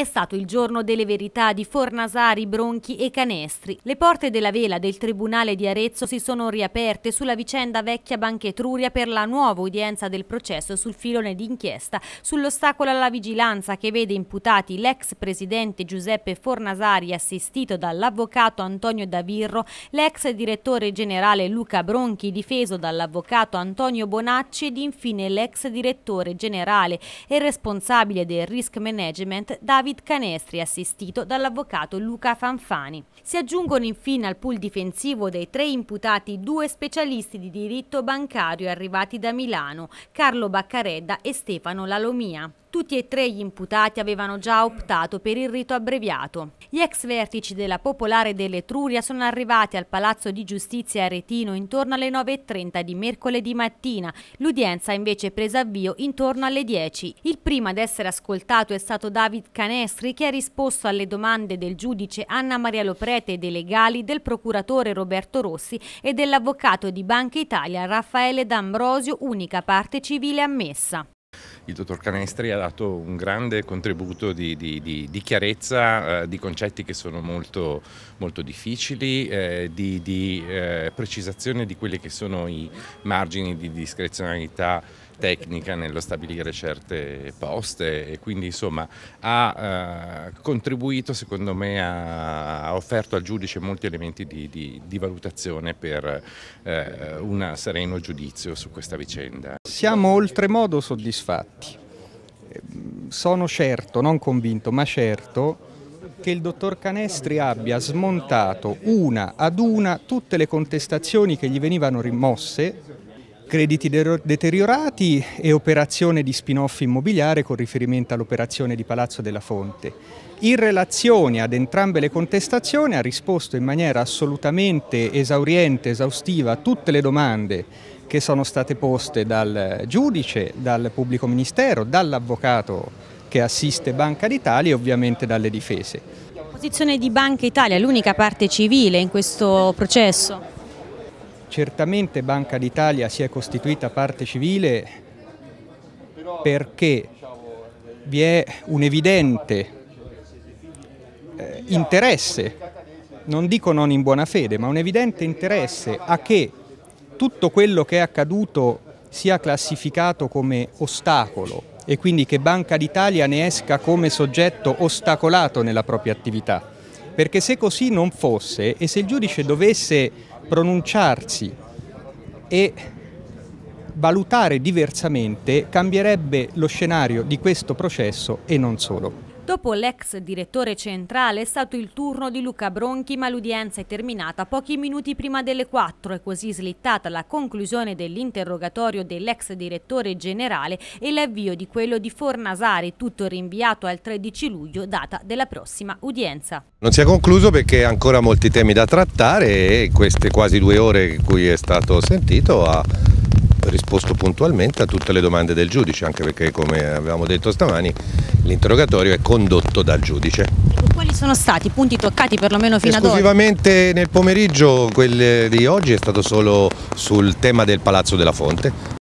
È stato il giorno delle verità di Fornasari, Bronchi e Canestri. Le porte della vela del Tribunale di Arezzo si sono riaperte sulla vicenda vecchia Banca Etruria per la nuova udienza del processo sul filone d'inchiesta sull'ostacolo alla vigilanza che vede imputati l'ex presidente Giuseppe Fornasari assistito dall'avvocato Antonio Davirro, l'ex direttore generale Luca Bronchi difeso dall'avvocato Antonio Bonacci ed infine l'ex direttore generale e responsabile del risk management Davide David Canestri, assistito dall'avvocato Luca Fanfani. Si aggiungono infine al pool difensivo dei tre imputati due specialisti di diritto bancario arrivati da Milano, Carlo Baccaredda e Stefano Lalomia. Tutti e tre gli imputati avevano già optato per il rito abbreviato. Gli ex vertici della Popolare dell'Etruria sono arrivati al Palazzo di Giustizia Aretino intorno alle 9.30 di mercoledì mattina. L'udienza invece è presa avvio intorno alle 10. Il primo ad essere ascoltato è stato David Canestri che ha risposto alle domande del giudice Anna Maria Loprete e dei legali del procuratore Roberto Rossi e dell'avvocato di Banca Italia Raffaele D'Ambrosio, unica parte civile ammessa. Il dottor Canestri ha dato un grande contributo di, di, di, di chiarezza eh, di concetti che sono molto, molto difficili, eh, di, eh, precisazione di quelli che sono i margini di discrezionalità tecnica nello stabilire certe poste e quindi insomma ha eh, contribuito secondo me, a, ha offerto al giudice molti elementi di, di, di valutazione per eh, un sereno giudizio su questa vicenda. Siamo oltremodo soddisfatti, sono certo, non convinto, ma certo che il dottor Canestri abbia smontato una ad una tutte le contestazioni che gli venivano rimosse crediti deteriorati e operazione di spin-off immobiliare con riferimento all'operazione di Palazzo della Fonte. In relazione ad entrambe le contestazioni ha risposto in maniera assolutamente esauriente, esaustiva a tutte le domande che sono state poste dal giudice, dal pubblico ministero, dall'avvocato che assiste Banca d'Italia e ovviamente dalle difese. La posizione di Banca Italia, l'unica parte civile in questo processo? Certamente Banca d'Italia si è costituita parte civile perché vi è un evidente eh, interesse, non dico non in buona fede, ma un evidente interesse a che tutto quello che è accaduto sia classificato come ostacolo e quindi che Banca d'Italia ne esca come soggetto ostacolato nella propria attività. Perché se così non fosse e se il giudice dovesse pronunciarsi e valutare diversamente cambierebbe lo scenario di questo processo e non solo. Dopo l'ex direttore centrale è stato il turno di Luca Bronchi ma l'udienza è terminata pochi minuti prima delle 4 È così slittata la conclusione dell'interrogatorio dell'ex direttore generale e l'avvio di quello di Fornasari, tutto rinviato al 13 luglio, data della prossima udienza. Non si è concluso perché ancora molti temi da trattare e queste quasi due ore in cui è stato sentito ha risposto puntualmente a tutte le domande del giudice, anche perché come avevamo detto stamani l'interrogatorio è condotto dal giudice. Ecco, quali sono stati i punti toccati perlomeno fino ad ora? Esclusivamente nel pomeriggio, quello di oggi è stato solo sul tema del Palazzo della Fonte,